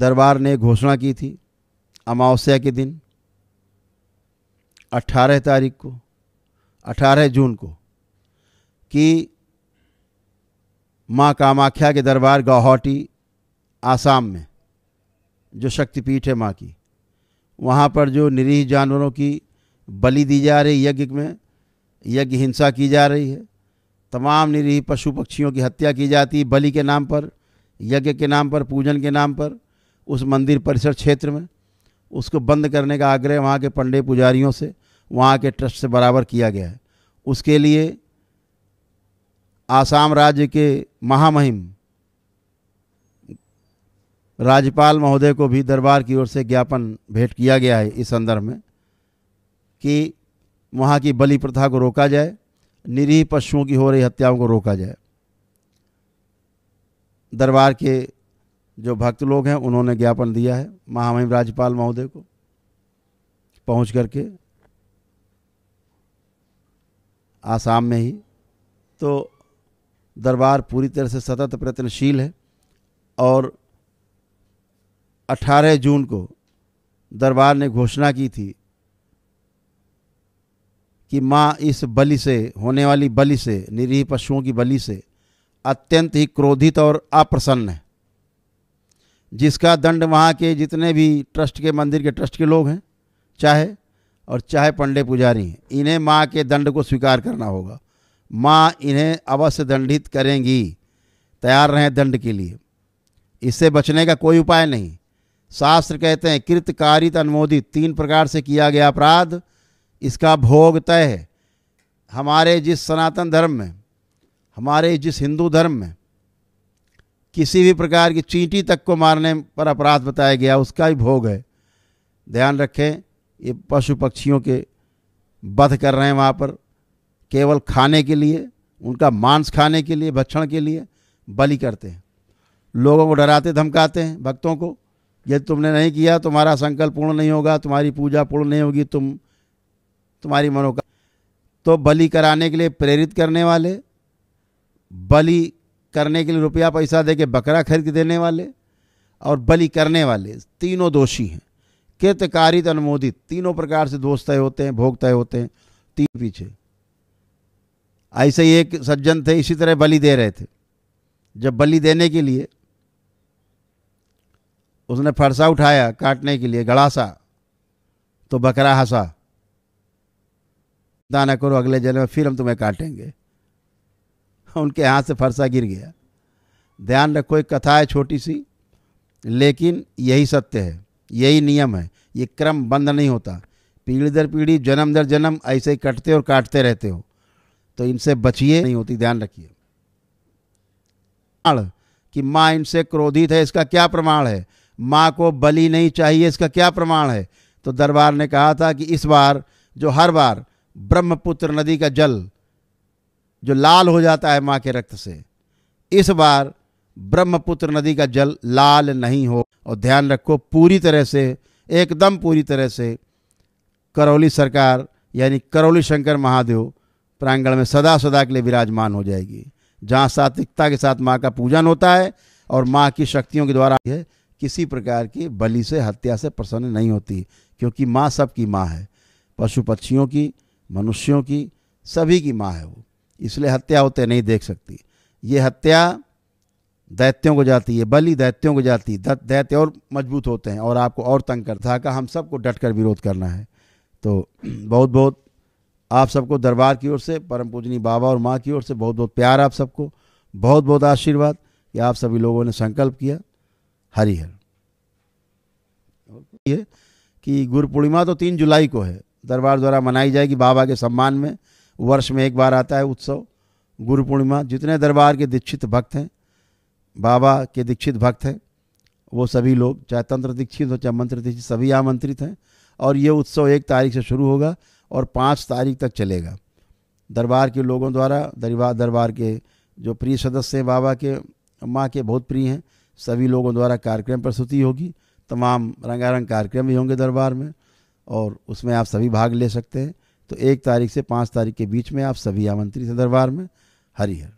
दरबार ने घोषणा की थी अमावस्या के दिन 18 तारीख को 18 जून को कि माँ कामाख्या के दरबार गौहाटी आसाम में जो शक्तिपीठ है माँ की वहाँ पर जो निरीह जानवरों की बलि दी जा रही यज्ञ में यज्ञ हिंसा की जा रही है तमाम निरीह पशु पक्षियों की हत्या की जाती बलि के नाम पर यज्ञ के नाम पर पूजन के नाम पर उस मंदिर परिसर क्षेत्र में उसको बंद करने का आग्रह वहाँ के पंडे पुजारियों से वहाँ के ट्रस्ट से बराबर किया गया है उसके लिए आसाम राज्य के महामहिम राज्यपाल महोदय को भी दरबार की ओर से ज्ञापन भेंट किया गया है इस संदर्भ में कि वहाँ की बलि प्रथा को रोका जाए निरीह पशुओं की हो रही हत्याओं को रोका जाए दरबार के जो भक्त लोग हैं उन्होंने ज्ञापन दिया है महामहिम राज्यपाल महोदय को पहुंच करके आसाम में ही तो दरबार पूरी तरह से सतत प्रयत्नशील है और 18 जून को दरबार ने घोषणा की थी कि माँ इस बलि से होने वाली बलि से निरीह पशुओं की बलि से अत्यंत ही क्रोधित और अप्रसन्न है जिसका दंड वहाँ के जितने भी ट्रस्ट के मंदिर के ट्रस्ट के लोग हैं चाहे और चाहे पंडे पुजारी हैं इन्हें माँ के दंड को स्वीकार करना होगा माँ इन्हें अवश्य दंडित करेंगी तैयार रहें दंड के लिए इससे बचने का कोई उपाय नहीं शास्त्र कहते हैं कृतकारित अनुमोदित तीन प्रकार से किया गया अपराध इसका भोग तय है हमारे जिस सनातन धर्म में हमारे जिस हिंदू धर्म में किसी भी प्रकार की चींटी तक को मारने पर अपराध बताया गया उसका भी भोग है ध्यान रखें ये पशु पक्षियों के वध कर रहे हैं वहाँ पर केवल खाने के लिए उनका मांस खाने के लिए भक्षण के लिए बलि करते हैं लोगों को डराते धमकाते हैं भक्तों को यदि तुमने नहीं किया तुम्हारा संकल्प पूर्ण नहीं होगा तुम्हारी पूजा पूर्ण नहीं होगी तुम तुम्हारी मनोकामना तो बलि कराने के लिए प्रेरित करने वाले बलि करने के लिए रुपया पैसा दे के बकरा खरीद देने वाले और बलि करने वाले तीनों दोषी हैं कृतकारित अनुमोदित तीनों प्रकार से दोष तय होते हैं भोग तय होते हैं तीन पीछे ऐसे ही एक सज्जन थे इसी तरह बलि दे रहे थे जब बलि देने के लिए उसने फरसा उठाया काटने के लिए गड़ासा तो बकरा हंसा दाना करो अगले जन्म में फिर हम तुम्हें काटेंगे उनके हाथ से फरसा गिर गया ध्यान रखो एक कथा है छोटी सी लेकिन यही सत्य है यही नियम है ये क्रम बंद नहीं होता पीढ़ी दर पीढ़ी जन्म दर जन्म ऐसे ही कटते और काटते रहते हो तो इनसे बचिए नहीं होती ध्यान रखिए कि माँ इनसे क्रोधित है इसका क्या प्रमाण है माँ को बलि नहीं चाहिए इसका क्या प्रमाण है तो दरबार ने कहा था कि इस बार जो हर बार ब्रह्मपुत्र नदी का जल जो लाल हो जाता है माँ के रक्त से इस बार ब्रह्मपुत्र नदी का जल लाल नहीं हो और ध्यान रखो पूरी तरह से एकदम पूरी तरह से करौली सरकार यानी करौली शंकर महादेव प्रांगण में सदा सदा के लिए विराजमान हो जाएगी जहाँ सात्विकता के साथ माँ का पूजन होता है और माँ की शक्तियों के द्वारा है किसी प्रकार की बलि से हत्या से प्रसन्न नहीं होती क्योंकि माँ सबकी माँ है पशु पक्षियों की मनुष्यों की सभी की माँ है वो इसलिए हत्या होते नहीं देख सकती ये हत्या दैत्यों को जाती है बलि दैत्यों को जाती है दैत्य और मजबूत होते हैं और आपको और तंग करता है का हम सबको डट कर विरोध करना है तो बहुत बहुत आप सबको दरबार की ओर से परम पूजनी बाबा और माँ की ओर से बहुत बहुत प्यार आप सबको बहुत बहुत आशीर्वाद कि आप सभी लोगों ने संकल्प किया हरिहर ये कि गुरु पूर्णिमा तो तीन जुलाई को है दरबार द्वारा मनाई जाएगी बाबा के सम्मान में वर्ष में एक बार आता है उत्सव गुरु पूर्णिमा जितने दरबार के दीक्षित भक्त हैं बाबा के दीक्षित भक्त हैं वो सभी लोग चाहे तंत्र दीक्षित हो चाहे मंत्र दीक्षित सभी आमंत्रित हैं और ये उत्सव एक तारीख से शुरू होगा और पाँच तारीख तक चलेगा दरबार के लोगों द्वारा दरबार दरबार के जो प्रिय सदस्य हैं बाबा के माँ के बहुत प्रिय हैं सभी लोगों द्वारा कार्यक्रम प्रस्तुति होगी तमाम रंगारंग कार्यक्रम भी होंगे दरबार में और उसमें आप सभी भाग ले सकते हैं तो एक तारीख से पाँच तारीख के बीच में आप सभी आमंत्रित हैं दरबार में हरिहर